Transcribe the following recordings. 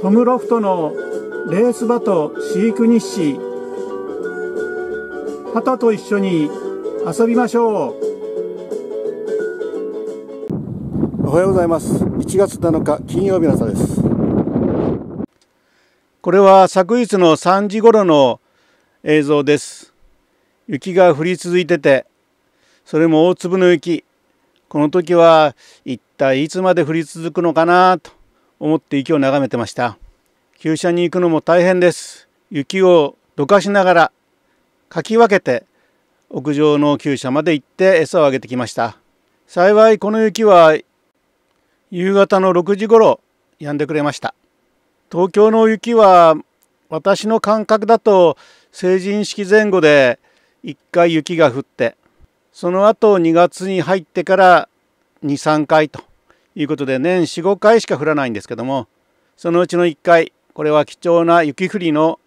トムロフトのレース場と飼育日誌旗と一緒に遊びましょうおはようございます1月7日金曜日の朝ですこれは昨日の3時頃の映像です雪が降り続いててそれも大粒の雪この時は一体いつまで降り続くのかなと思って池を眺めてました急車に行くのも大変です雪をどかしながらかき分けて屋上の厩舎まで行って餌をあげてきました幸いこの雪は夕方の6時頃止んでくれました東京の雪は私の感覚だと成人式前後で一回雪が降ってその後2月に入ってから23回ということで年45回しか降らないんですけどもそのうちの1回これは貴重な雪降りの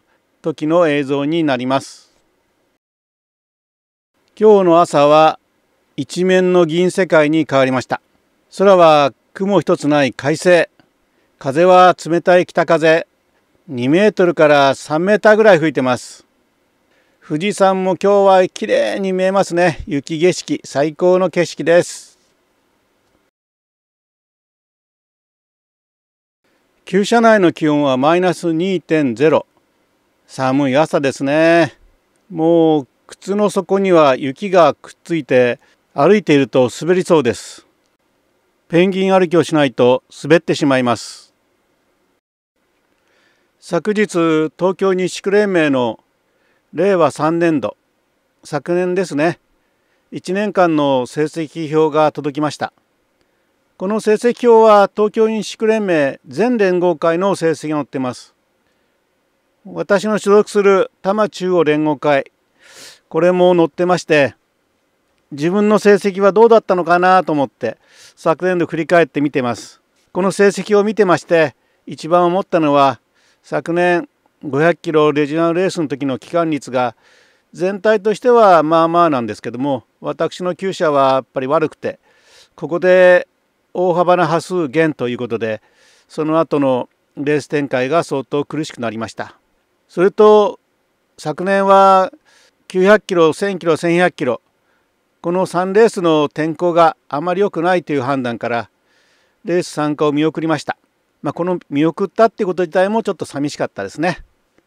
時の映像になります今日の朝は一面の銀世界に変わりました空は雲一つない快晴風は冷たい北風2メートルから3メーターぐらい吹いてます富士山も今日は綺麗に見えますね雪景色最高の景色です旧車内の気温はマイナス2.0寒い朝ですねもう靴の底には雪がくっついて歩いていると滑りそうですペンギン歩きをしないと滑ってしまいます昨日東京西区連盟の令和3年度昨年ですね1年間の成績表が届きましたこの成績表は東京飲食連盟全連合会の成績が載っています。私の所属する多摩中央連合会、これも載ってまして、自分の成績はどうだったのかなと思って昨年度振り返って見てます。この成績を見てまして一番思ったのは昨年500キロレジナルレースの時の期間率が全体としてはまあまあなんですけども私の厩舎はやっぱり悪くてここで大幅な波数減ということでその後のレース展開が相当苦しくなりましたそれと昨年は900キロ1000キロ1100キロこの3レースの天候があまり良くないという判断からレース参加を見送りました、まあ、この見送ったってこと自体もちょっと寂しかったですね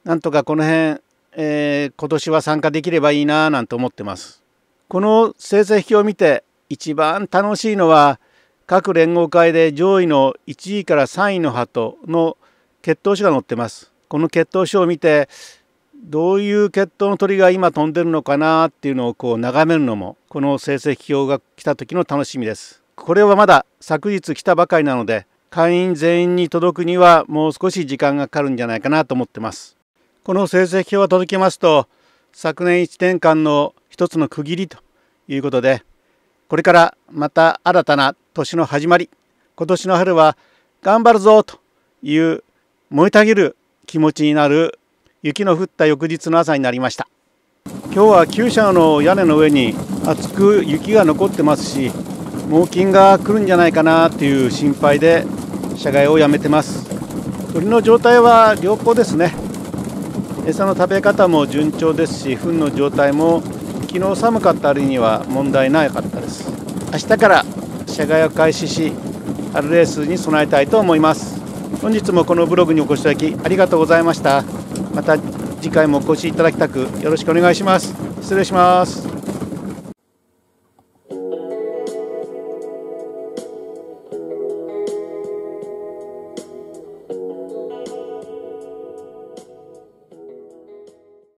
なんとかこの辺、えー、今年は参加できればいいななんて思ってますこの成績表を見て一番楽しいのは各連合会で上位の1位から3位の派との血統書が載ってます。この血統書を見てどういう血統の鳥が今飛んでるのかなっていうのをこう眺めるのもこの成績表が来た時の楽しみです。これはまだ昨日来たばかりなので会員全員に届くにはもう少し時間がかかるんじゃないかなと思ってます。この成績表が届きますと昨年1年間の一つの区切りということでこれからまた新たな年の始まり今年の春は頑張るぞという燃えたぎる気持ちになる雪の降った翌日の朝になりました今日は厩舎の屋根の上に厚く雪が残ってますし猛禽が来るんじゃないかなという心配で車外をやめてます鳥の状態は良好ですね餌の食べ方も順調ですし糞の状態も昨日寒かった割には問題なかったです明日から社外を開始し春レースに備えたいと思います本日もこのブログにお越しいただきありがとうございましたまた次回もお越しいただきたくよろしくお願いします失礼します